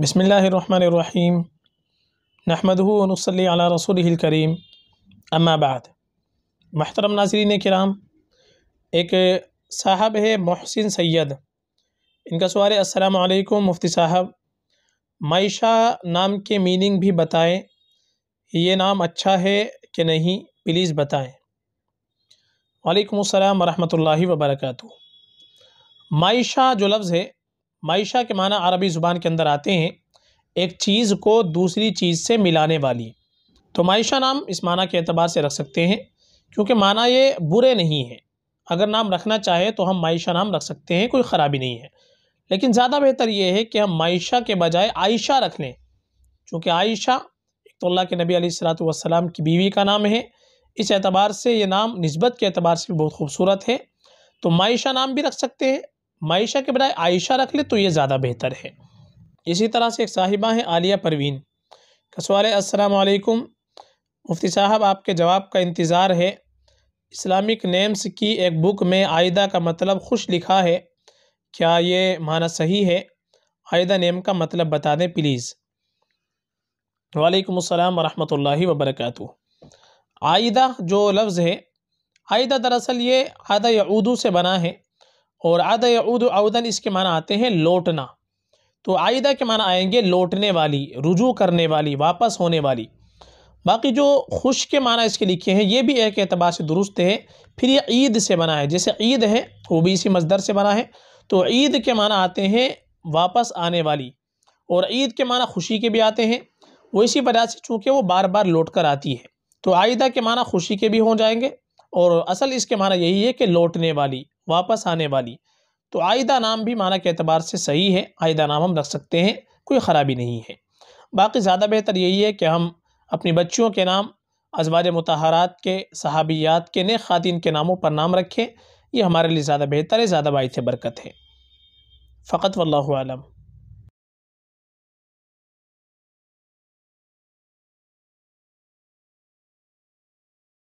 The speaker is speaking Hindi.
बसमीम नहमदूनसली रसूल करीम अम्माबाद महतरम नाजरीन कराम एक साहब है मोहसिन सैयद इनका सवाल असलकुम मुफ्ती साहब मायशा नाम के मीनिंग भी बताएं ये नाम अच्छा है कि नहीं प्लीज़ बताएं वालेकुम अस्सलाम वरहमतुल्लाहि वबरकatuh मायशा जो लफ्ज़ है मायशा के माना अरबी ज़ुबान के अंदर आते हैं एक चीज़ को दूसरी चीज़ से मिलाने वाली तो मायशा नाम इस माना के अतबार से रख सकते हैं क्योंकि माना ये बुरे नहीं हैं अगर नाम रखना चाहे तो हम माइशा नाम रख सकते हैं कोई ख़राबी नहीं है लेकिन ज़्यादा बेहतर ये है कि हम मायशा के बजाय आयशा रख लें चूँकि आयशा एक तो अल्लाह के नबी सलाम की बीवी का नाम है इस एतबार से ये नाम नस्बत के अतबार से भी बहुत खूबसूरत है तो मायशा नाम भी रख सकते हैं मायशा के बजाय आयशा रख ले तो ये ज़्यादा बेहतर है इसी तरह से एक साहिबा हैं आलिया परवीन कसवाल असलम है मुफ्ती साहब आपके जवाब का इंतज़ार है इस्लामिक नेम्स की एक बुक में आयदा का मतलब खुश लिखा है क्या ये माना सही है आयदा नेम का मतलब बता दें प्लीज़ वालेकुम अस्सलाम वरहमतुल्लाहि वबरकatuh आयदा जो लफ्ज़ है आयदा दरअसल ये आदा यदू से बना है और आदा याद अवदन इसके माना आते हैं लौटना तो आयदा के माना आएंगे लौटने वाली रुजू करने वाली वापस होने वाली बाकी जो खुश के माना इसके लिखे हैं ये भी एक एतबार से दुरुस्त है फिर ये ईद से बना है जैसे ईद है वो भी इसी मजदर से बना है तो ईद के माना आते हैं वापस आने वाली और ईद के माना खुशी के भी आते हैं वो इसी वजह से चूँकि वो बार बार लौट कर आती है तो आयदा के माना खुशी के भी हो जाएंगे और असल इसके माना यही है कि लौटने वाली वापस आने वाली तो आयदा नाम भी माना के अतबार से सही है आयदा नाम हम रख सकते हैं कोई ख़राबी नहीं है बाकी ज़्यादा बेहतर यही है कि हम अपनी बच्चियों के नाम अजवाज मतहारात के सहाबियात के नए ख़ातिन के नामों पर नाम रखें ये हमारे लिए ज़्यादा बेहतर है ज़्यादा बायस बरकत है फ़कत वल्लम